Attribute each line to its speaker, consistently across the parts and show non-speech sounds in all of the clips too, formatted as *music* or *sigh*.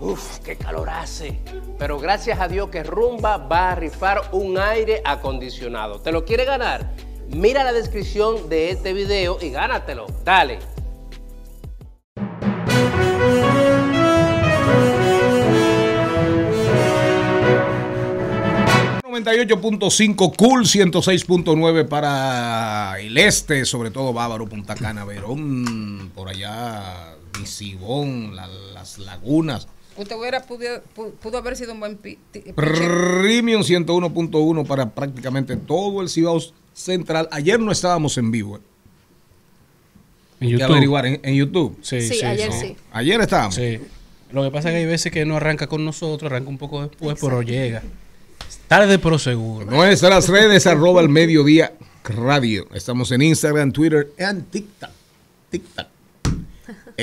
Speaker 1: Uf, qué calor hace. Pero gracias a Dios que Rumba va a rifar un aire acondicionado. ¿Te lo quiere ganar? Mira la descripción de este video y gánatelo. Dale.
Speaker 2: 98.5 Cool, 106.9 para el este, sobre todo Bávaro, Punta Cana, Verón, por allá, Misibón, las lagunas.
Speaker 3: Usted pudo, haber sido un buen Premium
Speaker 2: 101.1 para prácticamente todo el Cibao Central. Ayer no estábamos en vivo. Eh. En YouTube. en, YouTube. Sí, sí, ayer sí.
Speaker 4: Ayer estábamos. Sí. Lo que pasa es que hay veces que no arranca con nosotros, arranca un poco después, pero llega. Tarde pero seguro.
Speaker 2: Nuestras redes arroba el mediodía radio. Estamos en Instagram, Twitter y TikTok. TikTok.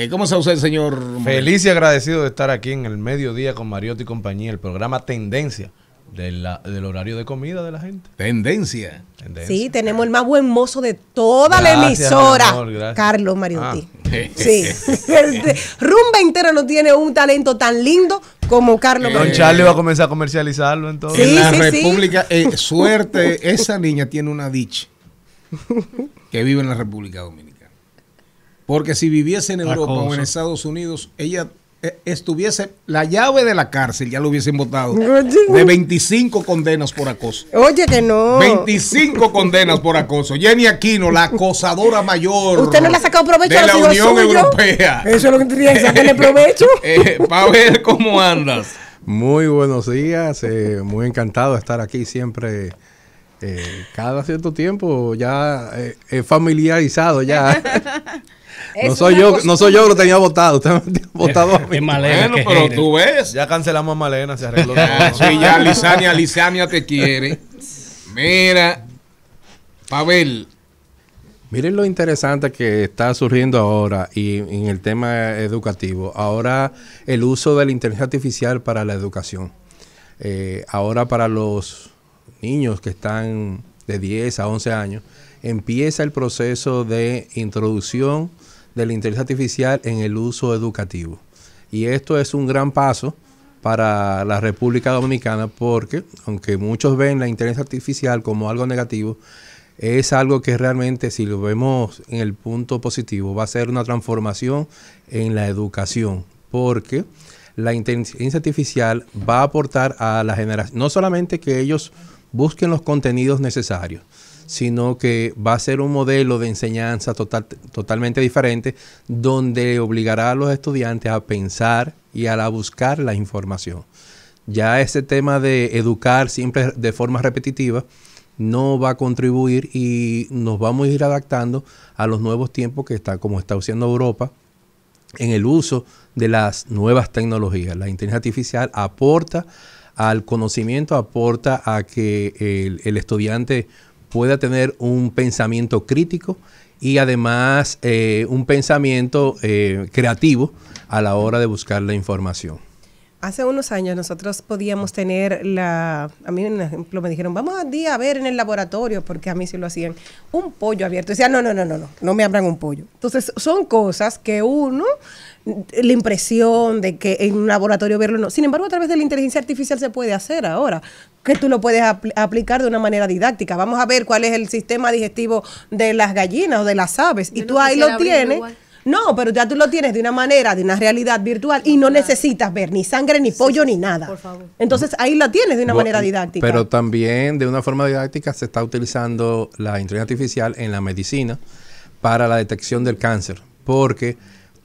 Speaker 4: Eh, ¿Cómo está usted, señor? Feliz y agradecido de estar aquí en el mediodía con Mariotti y compañía, el programa Tendencia. del horario de comida de la gente. Tendencia. Sí,
Speaker 3: tenemos el más buen mozo de toda la emisora, Carlos Mariotti. Ah. *laughs* Sí. Este, Rumba entera no tiene un talento tan lindo como Carlos eh, Mariotti. Don Charlie
Speaker 4: va a comenzar a comercializarlo
Speaker 2: entonces. en la República, eh, suerte, esa niña tiene una dicha que vive en la República Dominicana. Porque si viviese en Europa o en Estados Unidos, ella eh, estuviese la llave de la cárcel, ya lo hubiesen votado. *laughs* De 25 condenas por acoso.
Speaker 3: Oye, que no.
Speaker 2: 25 *laughs* condenas por acoso. Jenny Aquino, la acosadora mayor. Usted no le ha
Speaker 3: sacado provecho de a la Unión Europea. Eso es lo que tiene que
Speaker 2: sacarle *laughs* provecho. eh, para ver cómo
Speaker 1: andas. Muy buenos días, eh, muy encantado de estar aquí siempre. Eh, cada cierto tiempo ya he familiarizado ya no soy yo, no soy yo que lo tenía votado. Usted me *laughs* votado Malena, pero tú
Speaker 4: ves. Ya cancelamos a Malena, se arregló sí, ya Lisania,
Speaker 2: Lisania te quiere. Mira, Pavel.
Speaker 1: Miren lo interesante que está surgiendo ahora y en el tema educativo. Ahora el uso de la inteligencia artificial para la educación. Eh, ahora para los niños que están de 10 a 11 años, empieza el proceso de introducción de la inteligencia artificial en el uso educativo. Y esto es un gran paso para la República Dominicana porque, aunque muchos ven la inteligencia artificial como algo negativo, es algo que realmente, si lo vemos en el punto positivo, va a ser una transformación en la educación, porque la inteligencia artificial va a aportar a la generación, no solamente que ellos busquen los contenidos necesarios, sino que va a ser un modelo de enseñanza total, totalmente diferente donde obligará a los estudiantes a pensar y a, buscar la información. Ya ese tema de educar siempre de forma repetitiva, no va a contribuir y nos vamos a ir adaptando a los nuevos tiempos que está como está haciendo Europa en el uso de las nuevas tecnologías. La inteligencia artificial aporta al conocimiento, aporta a que el, el estudiante pueda tener un pensamiento crítico y además eh, un pensamiento eh, creativo a la hora de buscar la información.
Speaker 3: Hace unos años nosotros podíamos tener la, a mí ejemplo me dijeron, vamos a día a ver en el laboratorio, porque a mí sí lo hacían, un pollo abierto. Decían, no, no, no, no, no, no me abran un pollo. Entonces son cosas que uno la impresión de que en un laboratorio verlo no. Sin embargo, a través de la inteligencia artificial se puede hacer ahora, que tú lo puedes aplicar de una manera didáctica. Vamos a ver cuál es el sistema digestivo de las gallinas o de las aves. y tú ahí lo tienes. No, pero ya tú lo tienes de una manera, de una realidad virtual y no necesitas ver ni sangre, ni pollo, ni nada. Entonces ahí la tienes de una manera didáctica. Pero
Speaker 1: también de una forma didáctica se está utilizando la inteligencia artificial en la medicina para la detección del cáncer, porque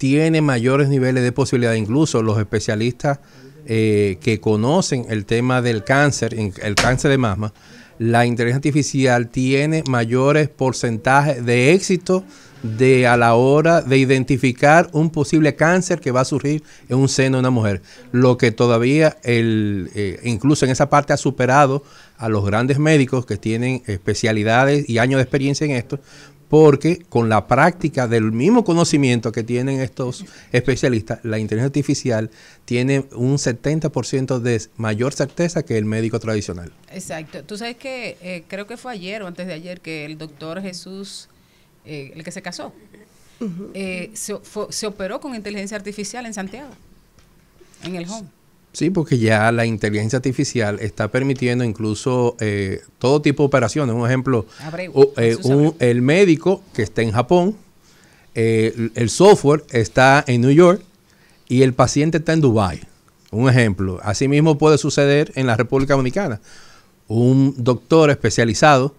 Speaker 1: tiene mayores niveles de posibilidad, incluso los especialistas eh, que conocen el tema del cáncer, el cáncer de mama, la inteligencia artificial tiene mayores porcentajes de éxito de a la hora de identificar un posible cáncer que va a surgir en un seno de una mujer, lo que todavía el, eh, incluso en esa parte ha superado a los grandes médicos que tienen especialidades y años de experiencia en esto, porque con la práctica del mismo conocimiento que tienen estos especialistas, la inteligencia artificial tiene un 70% de mayor certeza que el médico tradicional.
Speaker 3: Exacto. Tú sabes que eh, creo que fue ayer o antes de ayer que el doctor Jesús, eh, el que se casó, eh, se operó con inteligencia artificial en Santiago, en el home.
Speaker 1: Sí, porque ya la inteligencia artificial está permitiendo incluso eh, todo tipo de operaciones. Un ejemplo,
Speaker 3: ah, eh,
Speaker 1: el médico que está en Japón, eh, el, software está en New York y el paciente está en Dubai. Un ejemplo. Asimismo puede suceder en la República Dominicana. Un doctor especializado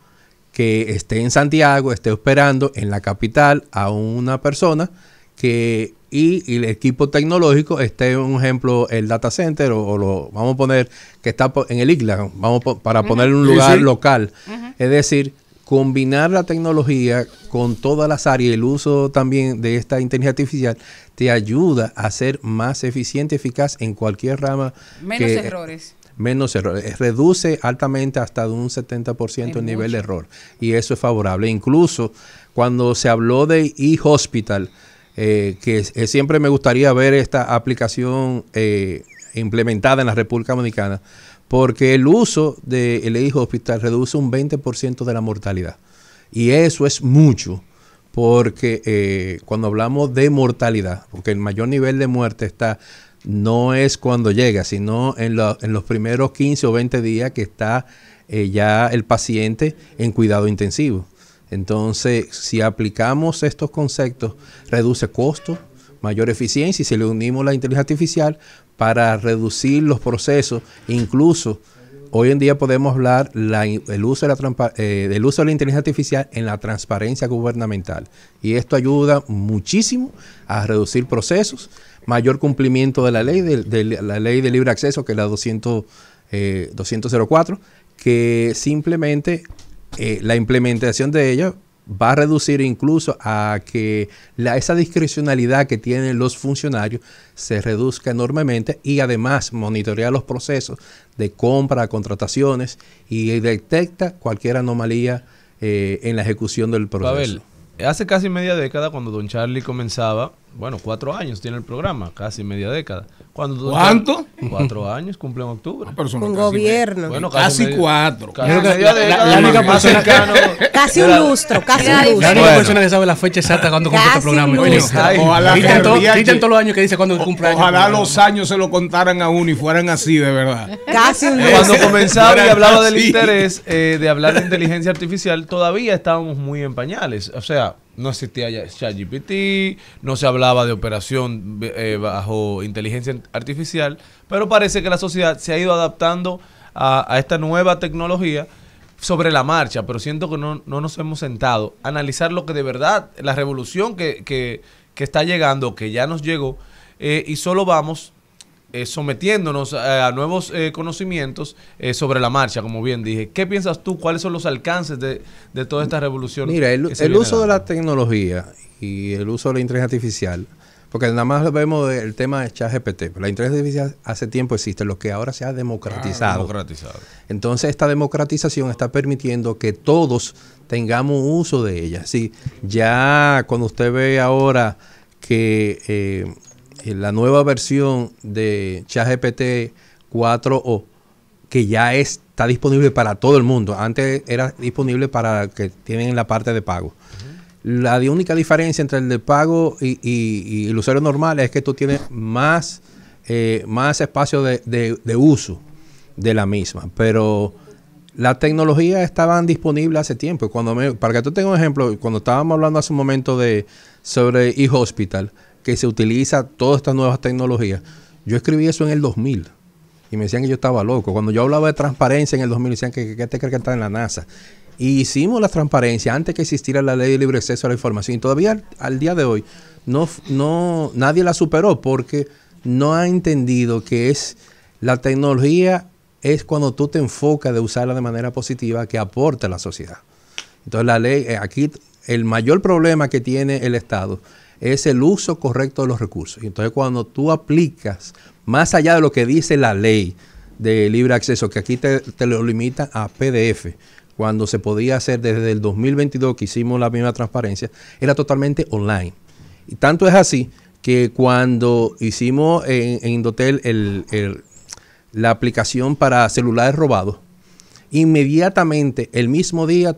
Speaker 1: que esté en Santiago, esté operando en la capital a una persona que y, el equipo tecnológico este un ejemplo, el data center o, lo vamos a poner que está en el IGLA, vamos para ponerlo en un lugar local. Es decir, combinar la tecnología con todas las áreas y el uso también de esta inteligencia artificial te ayuda a ser más eficiente, eficaz en cualquier rama. Menos errores menos errores. Eh, reduce altamente hasta un 70% el nivel de error. Y eso es favorable. Incluso cuando se habló de e-hospital, eh, que eh, siempre me gustaría ver esta aplicación eh, implementada en la República Dominicana, porque el uso del de e hospital reduce un 20% de la mortalidad. Y eso es mucho, porque cuando hablamos de mortalidad, porque el mayor nivel de muerte está no es cuando llega, sino en, en los primeros 15 o 20 días que está ya el paciente en cuidado intensivo. Entonces, si aplicamos estos conceptos, reduce costos, mayor eficiencia y si le unimos la inteligencia artificial para reducir los procesos, incluso hoy en día podemos hablar el, uso la, eh, del uso de la inteligencia artificial en la transparencia gubernamental. Y esto ayuda muchísimo a reducir procesos, mayor cumplimiento de la ley, de, la ley de libre acceso, que es la 200, 204, eh, que simplemente eh, la implementación de ello va a reducir incluso a que esa discrecionalidad que tienen los funcionarios se reduzca enormemente y además monitorea los procesos de compra, contrataciones y detecta cualquier anomalía eh, en la ejecución del proceso.
Speaker 4: Pavel, hace casi media década cuando don Charlie comenzaba bueno, cuatro años tiene el programa, casi media década. ¿Cuánto? Cuatro años, cumple en octubre. Ah, Con gobierno. Bueno,
Speaker 3: casi, cuatro. Casi, la, única que, casi un lustro, casi un lustro.
Speaker 4: La única persona
Speaker 2: que sabe la fecha exacta cuando cumple este programa. ojalá todos
Speaker 4: los años que dice cuando
Speaker 2: cumple año. Ojalá los años se lo contaran a uno y fueran así de verdad. Casi un eh, lustro. Cuando comenzaba y hablaba del interés
Speaker 4: eh, de hablar de inteligencia artificial, todavía estábamos muy en pañales. O sea, no existía ChatGPT, no se hablaba de operación eh, bajo inteligencia artificial, pero parece que la sociedad se ha ido adaptando a, esta nueva tecnología sobre la marcha, pero siento que no, nos hemos sentado a analizar lo que de verdad, la revolución que, que, que está llegando, que ya nos llegó, eh, y solo vamos eh, sometiéndonos eh, a, nuevos eh, conocimientos sobre la marcha, como bien dije. ¿Qué piensas tú? ¿Cuáles son los alcances de, de toda esta revolución? Mira, el, uso
Speaker 1: de la tecnología y el uso de la inteligencia artificial, porque nada más vemos el tema de ChatGPT, la inteligencia artificial hace tiempo existe, lo que ahora se ha ah, democratizado. Entonces esta democratización está permitiendo que todos tengamos uso de ella. Sí, ya cuando usted ve ahora que eh, la nueva versión de ChatGPT 4O, que ya está disponible para todo el mundo. Antes era disponible para que tienen la parte de pago. La única diferencia entre el de pago y, el usuario normal es que tú tienes más, eh, más espacio de, uso de la misma. Pero la tecnología estaban disponible hace tiempo. Cuando para que tú tengas un ejemplo, cuando estábamos hablando hace un momento de, sobre eHospital, que se utiliza todas estas nuevas tecnologías. Yo escribí eso en el 2000 y me decían que yo estaba loco. Cuando yo hablaba de transparencia en el 2000, decían que, que te este crees que está en la NASA. Y hicimos la transparencia antes que existiera la ley de libre acceso a la información. Y todavía al, día de hoy no, no, nadie la superó porque no ha entendido que es la tecnología es cuando tú te enfocas de usarla de manera positiva que aporta a la sociedad. Entonces la ley, eh, aquí el mayor problema que tiene el Estado es el uso correcto de los recursos. Y entonces cuando tú aplicas, más allá de lo que dice la ley de libre acceso, que aquí te, lo limita a PDF, cuando se podía hacer desde el 2022 que hicimos la misma transparencia, era totalmente online. Y tanto es así que cuando hicimos en, Indotel la aplicación para celulares robados, inmediatamente el mismo día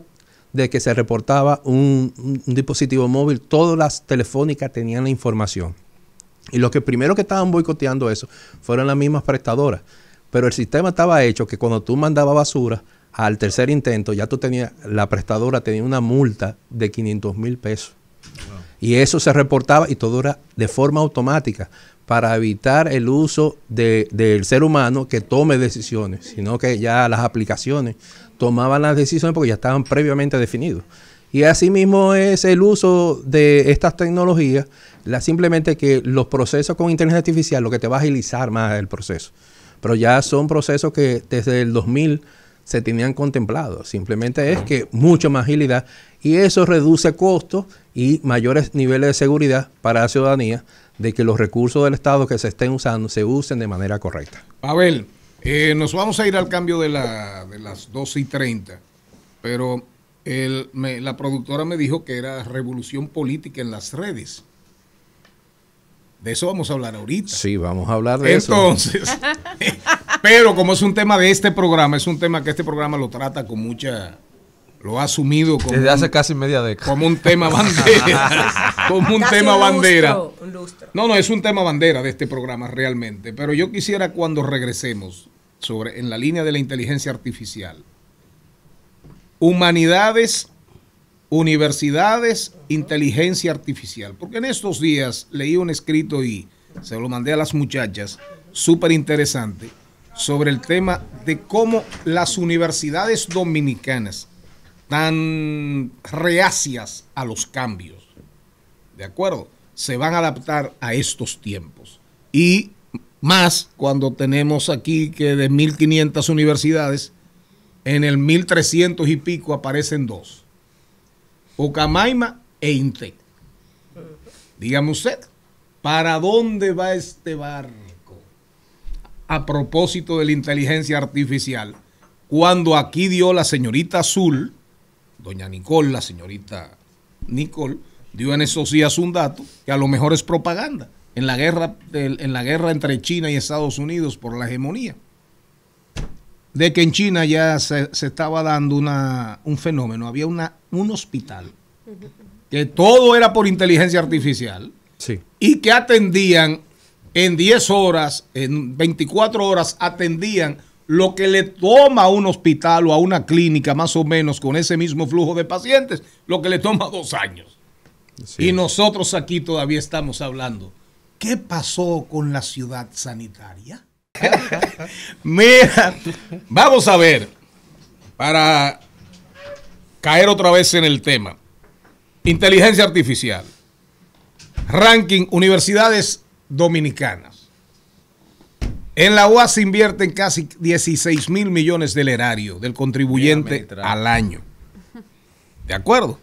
Speaker 1: de que se reportaba un, dispositivo móvil, todas las telefónicas tenían la información. Y los que primero que estaban boicoteando eso fueron las mismas prestadoras. Pero el sistema estaba hecho que cuando tú mandabas basura al tercer intento, ya tú tenías, la prestadora tenía una multa de 500 mil pesos. Y eso se reportaba y todo era de forma automática para evitar el uso de, del ser humano que tome decisiones, sino que ya las aplicaciones tomaban las decisiones porque ya estaban previamente definidos. Y asimismo es el uso de estas tecnologías, la, simplemente que los procesos con inteligencia artificial lo que te va a agilizar más el proceso. Pero ya son procesos que desde el 2000 se tenían contemplados. Simplemente es que mucha más agilidad y eso reduce costos y mayores niveles de seguridad para la ciudadanía de que los recursos del Estado que se estén usando se usen de manera correcta.
Speaker 2: Pavel, eh, nos vamos a ir al cambio de, las 12 y 30, pero la productora me dijo que era revolución política en las redes. De eso vamos a hablar ahorita.
Speaker 1: Sí, vamos a hablar de eso. Entonces,
Speaker 2: *laughs* pero como es un tema de este programa, es un tema que este programa lo trata con mucha lo ha asumido como desde hace casi media década como un tema *laughs* bandera como un tema bandera no no es un tema bandera de este programa realmente pero yo quisiera cuando regresemos sobre, en la línea de la inteligencia artificial. Humanidades, universidades, inteligencia artificial. Porque en estos días leí un escrito y se lo mandé a las muchachas, súper interesante, sobre el tema de cómo las universidades dominicanas, tan reacias a los cambios, ¿de acuerdo? Se van a adaptar a estos tiempos. Y más cuando tenemos aquí que de 1.500 universidades, en el 1.300 y pico aparecen dos. Ocamaima e Intec. Dígame usted, ¿para dónde va este barco? A propósito de la inteligencia artificial, cuando aquí dio la señorita Azul, doña Nicole, la señorita Nicole, dio en esos días un dato que a lo mejor es propaganda en la guerra, en la guerra entre China y Estados Unidos por la hegemonía, de que en China ya se, estaba dando un fenómeno, había una, un hospital, que todo era por inteligencia artificial, y que atendían en 10 horas, en 24 horas, atendían lo que le toma a un hospital o a una clínica más o menos con ese mismo flujo de pacientes, lo que le toma dos años. Y nosotros aquí todavía estamos hablando ¿qué pasó con la ciudad sanitaria? *laughs* Mira, vamos a ver, para caer otra vez en el tema, inteligencia artificial, ranking universidades dominicanas. En la UAS invierten casi 16 mil millones del erario, del contribuyente al año. ¿De acuerdo?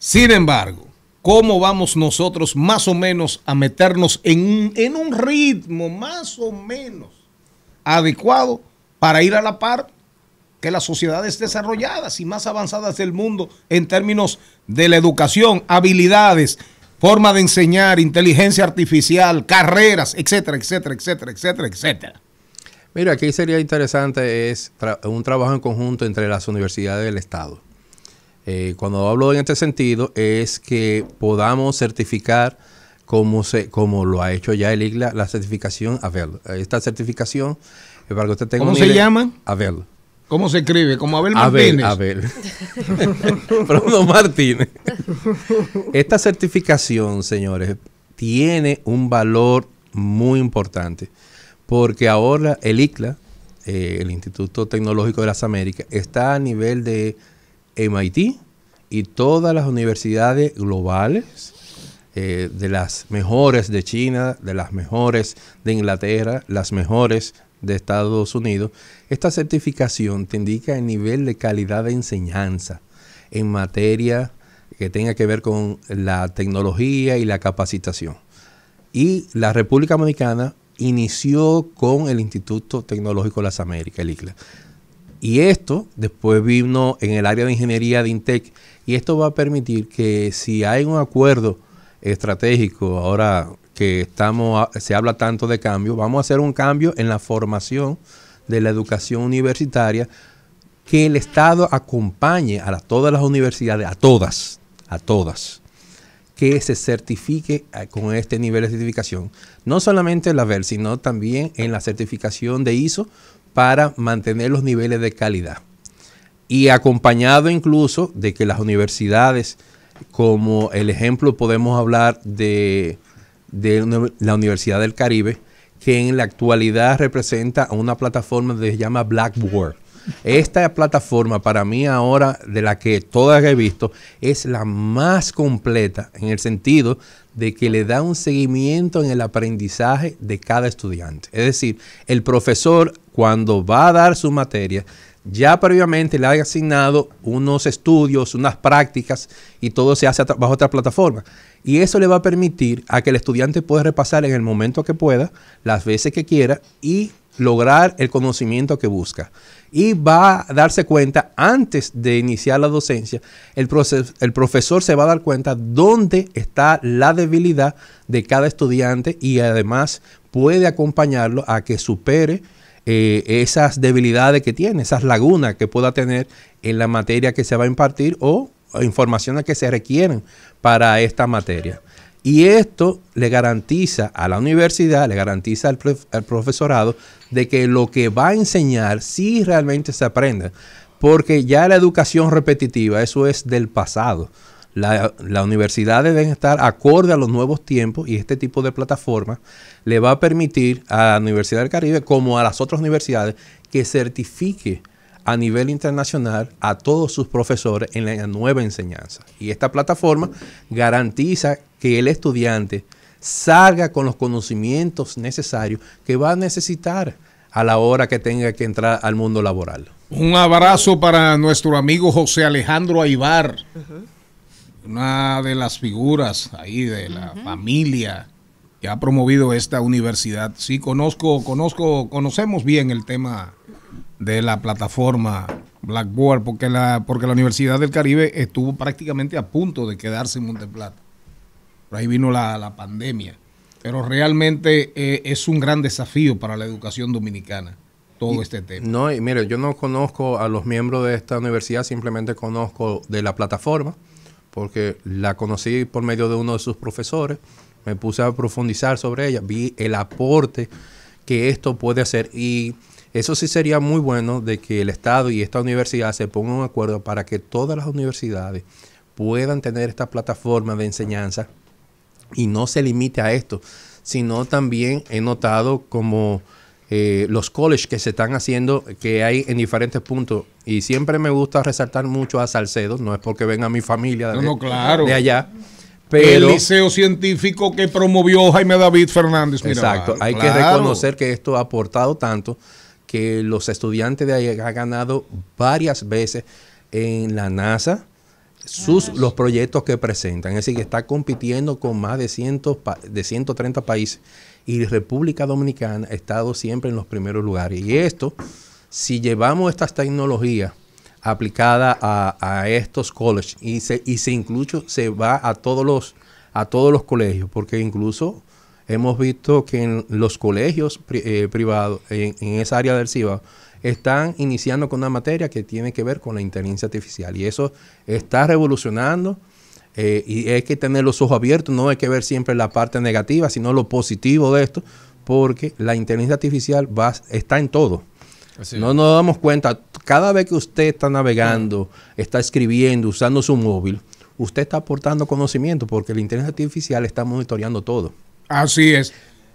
Speaker 2: Sin embargo, cómo vamos nosotros más o menos a meternos en, un ritmo más o menos adecuado para ir a la par que las sociedades desarrolladas y más avanzadas del mundo en términos de la educación, habilidades, forma de enseñar, inteligencia artificial, carreras,
Speaker 1: etcétera, etcétera, etcétera, etcétera, etcétera. Mira, aquí sería interesante es un trabajo en conjunto entre las universidades del Estado. Eh, cuando hablo en este sentido es que podamos certificar como, se, como lo ha hecho ya el ICLA, la certificación Abel eh, Esta certificación, eh, para que usted tenga ¿Cómo se llama? Abel.
Speaker 2: ¿Cómo se escribe? Como Abel Martínez. Abel,
Speaker 1: Bruno *laughs* Martínez. Esta certificación, señores, tiene un valor muy importante. Porque ahora el ICLA, el Instituto Tecnológico de las Américas, está a nivel de MIT y todas las universidades globales, eh, de las mejores de China, de las mejores de Inglaterra, las mejores de Estados Unidos, esta certificación te indica el nivel de calidad de enseñanza en materia que tenga que ver con la tecnología y la capacitación. Y la República Dominicana inició con el Instituto Tecnológico de las Américas, el ICLA. Y esto después vino en el área de ingeniería de Intec y esto va a permitir que si hay un acuerdo estratégico ahora que estamos se habla tanto de cambio, vamos a hacer un cambio en la formación de la educación universitaria que el Estado acompañe a todas las universidades, a todas, a todas, que se certifique eh, con este nivel de certificación. No solamente en la ver sino también en la certificación de ISO para mantener los niveles de calidad. Y acompañado incluso de que las universidades, como el ejemplo podemos hablar de, la Universidad del Caribe, que en la actualidad representa una plataforma que se llama Blackboard. Esta plataforma para mí ahora, de la que todas he visto, es la más completa en el sentido de que le da un seguimiento en el aprendizaje de cada estudiante. Es decir, el profesor cuando va a dar su materia, ya previamente le ha asignado unos estudios, unas prácticas y todo se hace bajo otra plataforma. Y eso le va a permitir a que el estudiante pueda repasar en el momento que pueda, las veces que quiera y lograr el conocimiento que busca. Y va a darse cuenta, antes de iniciar la docencia, el profesor se va a dar cuenta dónde está la debilidad de cada estudiante y además puede acompañarlo a que supere eh, esas debilidades que tiene, esas lagunas que pueda tener en la materia que se va a impartir o, informaciones que se requieren para esta materia. Y esto le garantiza a la universidad, le garantiza al, al, profesorado de que lo que va a enseñar sí realmente se aprenda. Porque ya la educación repetitiva, eso es del pasado. Las la universidades deben estar acorde a los nuevos tiempos y este tipo de plataforma le va a permitir a la Universidad del Caribe, como a las otras universidades, que certifique a nivel internacional a todos sus profesores en la nueva enseñanza. Y esta plataforma garantiza que el estudiante salga con los conocimientos necesarios que va a necesitar a la hora que tenga que entrar al mundo laboral. Un
Speaker 2: abrazo para nuestro amigo José Alejandro Aibar una de las figuras ahí de la familia que ha promovido esta universidad. Sí, conozco, conozco, conocemos bien el tema de la plataforma Blackboard, porque la, porque la Universidad del Caribe estuvo prácticamente a punto de quedarse en Monteplata. Por ahí vino la, pandemia. Pero realmente eh, es un gran desafío para la educación dominicana todo este tema.
Speaker 1: No, y mire, yo no conozco a los miembros de esta universidad, simplemente conozco de la plataforma porque la conocí por medio de uno de sus profesores, me puse a profundizar sobre ella, vi el aporte que esto puede hacer y eso sí sería muy bueno de que el Estado y esta universidad se pongan un acuerdo para que todas las universidades puedan tener esta plataforma de enseñanza y no se limite a esto, sino también he notado como eh, los college que se están haciendo, que hay en diferentes puntos. Y siempre me gusta resaltar mucho a Salcedo, no es porque venga mi familia de, allá. Pero, el liceo
Speaker 2: científico que promovió Jaime David Fernández. Exacto, hay que reconocer
Speaker 1: que esto ha aportado tanto que los estudiantes de ahí han ganado varias veces en la NASA sus, los proyectos que presentan. Es decir, que está compitiendo con más de, de 130 países y República Dominicana ha estado siempre en los primeros lugares. Y esto, si llevamos estas tecnologías aplicadas a, estos colegios, y se, y se incluso se va a todos los a todos los colegios, porque incluso hemos visto que en los colegios eh, privados, en, esa área del CIBA, están iniciando con una materia que tiene que ver con la inteligencia artificial. Y eso está revolucionando eh, y hay que tener los ojos abiertos, no hay que ver siempre la parte negativa, sino lo positivo de esto, porque la inteligencia artificial va, está en todo. no nos damos cuenta, cada vez que usted está navegando, está escribiendo, usando su móvil, usted está aportando conocimiento porque la inteligencia artificial está monitoreando todo. Así es.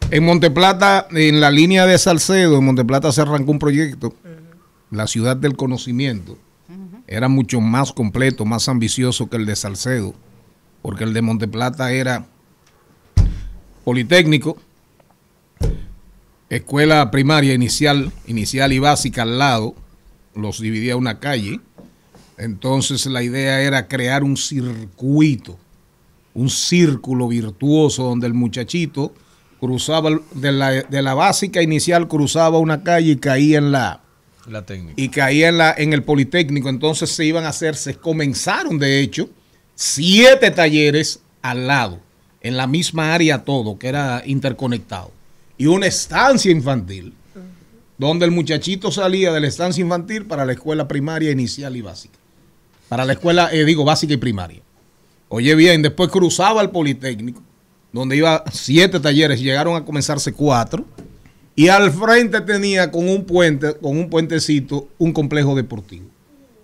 Speaker 1: En
Speaker 2: Monteplata, en la línea de Salcedo, en Monteplata se arrancó un proyecto, la ciudad del conocimiento. Era mucho más completo, más ambicioso que el de Salcedo porque el de Monteplata era Politécnico, escuela primaria inicial, inicial y básica al lado, los dividía una calle. Entonces la idea era crear un circuito, un círculo virtuoso donde el muchachito cruzaba de la, básica inicial, cruzaba una calle y caía en la, técnica. Y caía en, la, en el Politécnico. Entonces se iban a hacer, se comenzaron de hecho siete talleres al lado, en la misma área todo, que era interconectado, y una estancia infantil, donde el muchachito salía de la estancia infantil para la escuela primaria inicial y básica. Para la escuela, eh, digo, básica y primaria. Oye bien, después cruzaba al Politécnico, donde iba siete talleres, llegaron a comenzarse cuatro, y al frente tenía con un puente, con un puentecito, un complejo deportivo.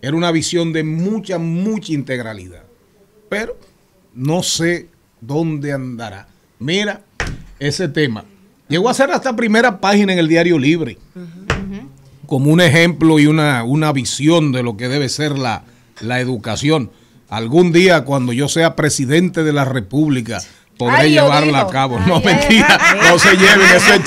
Speaker 2: Era una visión de mucha, mucha integralidad pero no sé dónde andará. Mira ese tema. Llegó a ser hasta primera página en el Diario Libre, como un ejemplo y una, visión de lo que debe ser la, educación. Algún día, cuando yo sea presidente de la República, podré llevarla a cabo. no, mentira, no se lleven, eso es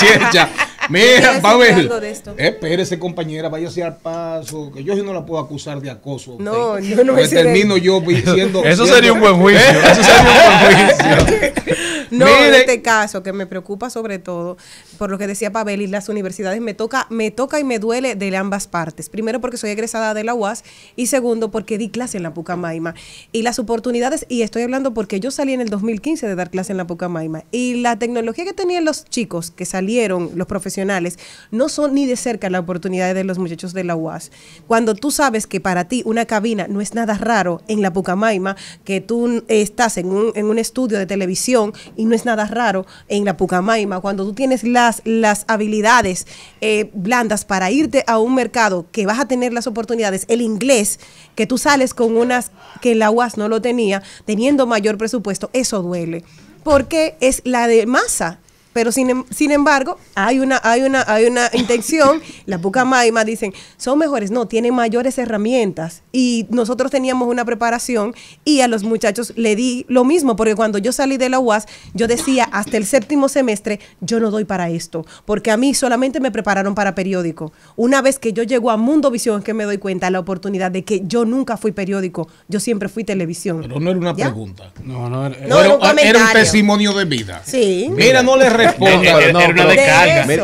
Speaker 2: Mira, va a ver. Espérese, compañera, váyase al paso. Que yo no la puedo acusar de acoso. No, yo no me termino yo diciendo. *laughs* Eso sería un buen juicio. Eso sería un buen
Speaker 3: juicio. No, en este caso, que me preocupa sobre todo, por lo que decía Pavel y las universidades, me toca, me toca y me duele de ambas partes. Primero, porque soy egresada de la UAS y segundo, porque di clase en la Pucamaima. Y las oportunidades, y estoy hablando porque yo salí en el 2015 de dar clase en la Pucamaima, y la tecnología que tenían los chicos que salieron, los profesionales, no son ni de cerca las oportunidades de los muchachos de la UAS. Cuando tú sabes que para ti una cabina no es nada raro en la Pucamaima, que tú eh, estás en un, en un estudio de televisión y no es nada raro en la Pucamaima, cuando tú tienes las, las habilidades eh, blandas para irte a un mercado que vas a tener las oportunidades, el inglés, que tú sales con unas que la UAS no lo tenía, teniendo mayor presupuesto, eso duele porque es la de masa, pero sin, em, sin embargo, hay una, hay una, hay una *laughs* intención, las Pucamaima dicen, son mejores, no, tienen mayores herramientas. Y nosotros teníamos una preparación y a los muchachos le di lo mismo, porque cuando yo salí de la UAS, yo decía, hasta el séptimo semestre, yo no doy para esto, porque a mí solamente me prepararon para periódico. Una vez que yo llego a Mundo Visión es que me doy cuenta la oportunidad de que yo nunca fui periódico, yo siempre fui televisión. Pero no era una pregunta.
Speaker 2: No,
Speaker 1: no,
Speaker 3: era, un, testimonio de vida. Sí. Mira, no le eh, eh,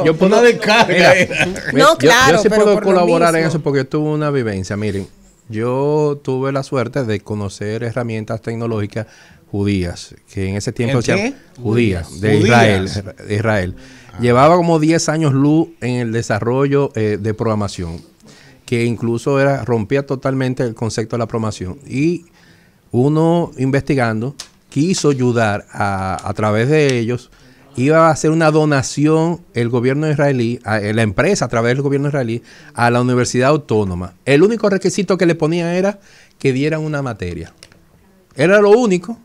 Speaker 2: yo
Speaker 1: puedo, sí puedo colaborar en eso porque tuve una vivencia. Miren, yo tuve la suerte de conocer herramientas tecnológicas judías, que en ese tiempo judías, de Israel. Israel. Llevaba como 10 años luz en el desarrollo eh, de programación, que incluso era rompía totalmente el concepto de la programación. Y uno investigando quiso ayudar a, a través de ellos iba a hacer una donación el gobierno israelí, eh, la empresa a través del gobierno israelí, a la universidad autónoma. El único requisito que le ponían era que dieran una materia. Era lo único.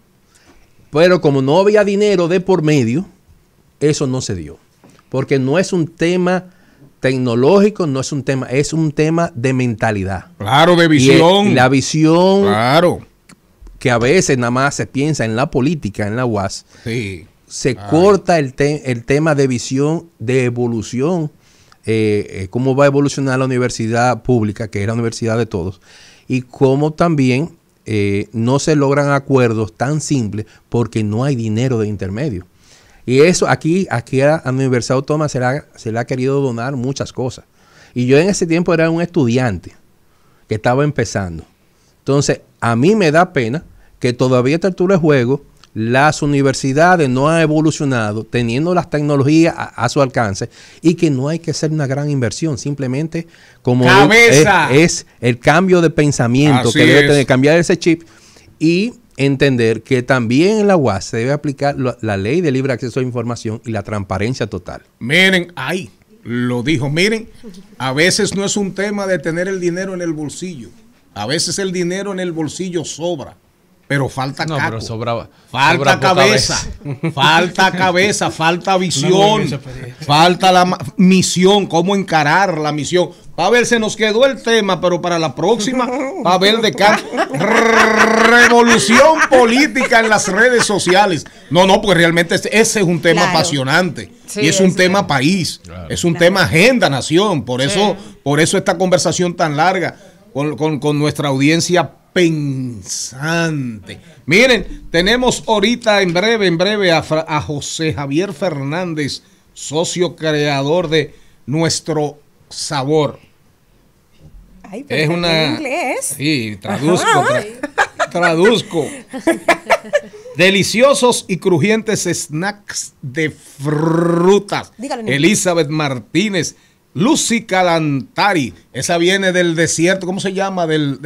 Speaker 1: Pero como no había dinero de por medio, eso no se dio. Porque no es un tema tecnológico, no es un tema, es un tema de mentalidad. Claro, de visión. Y la visión. Claro. Que a veces nada más se piensa en la política, en la UAS. Sí se corta el, el, tema de visión, de evolución, eh, eh, cómo va a evolucionar la universidad pública, que es la universidad de todos, y cómo también eh, no se logran acuerdos tan simples porque no hay dinero de intermedio. Y eso aquí, aquí a la Universidad Autónoma se le, ha, se ha querido donar muchas cosas. Y yo en ese tiempo era un estudiante que estaba empezando. Entonces, a mí me da pena que todavía a el juego las universidades no han evolucionado teniendo las tecnologías a, su alcance y que no hay que hacer una gran inversión, simplemente como es, el cambio de pensamiento que debe tener, cambiar ese chip y entender que también en la UAS se debe aplicar la, la ley de libre acceso a información y la transparencia total.
Speaker 2: Miren, ahí lo dijo, miren, a veces no es un tema de tener el dinero en el bolsillo, a veces el dinero en el bolsillo sobra pero falta no, *laughs* falta cabeza, falta cabeza, falta visión, falta la misión, cómo encarar la misión. Pavel, se nos quedó el tema, pero para la próxima, Pavel de *laughs* revolución política en las redes sociales. No, no, pues realmente este, ese es un tema apasionante. y es un tema país, es un tema agenda, nación. Por eso, por eso esta conversación tan larga con, con nuestra audiencia pensante. Miren, tenemos ahorita en breve, en breve a, José Javier Fernández, socio creador de Nuestro Sabor. es una... Sí, traduzco. traduzco. *laughs* Deliciosos y crujientes snacks de frutas. Elizabeth Martínez, Lucy Calantari. Esa viene del desierto, ¿cómo se llama? del,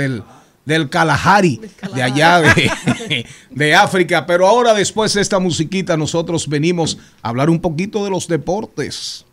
Speaker 2: del Kalahari, de allá de, *laughs* de, África. Pero ahora después de esta musiquita nosotros venimos a hablar un poquito de los deportes.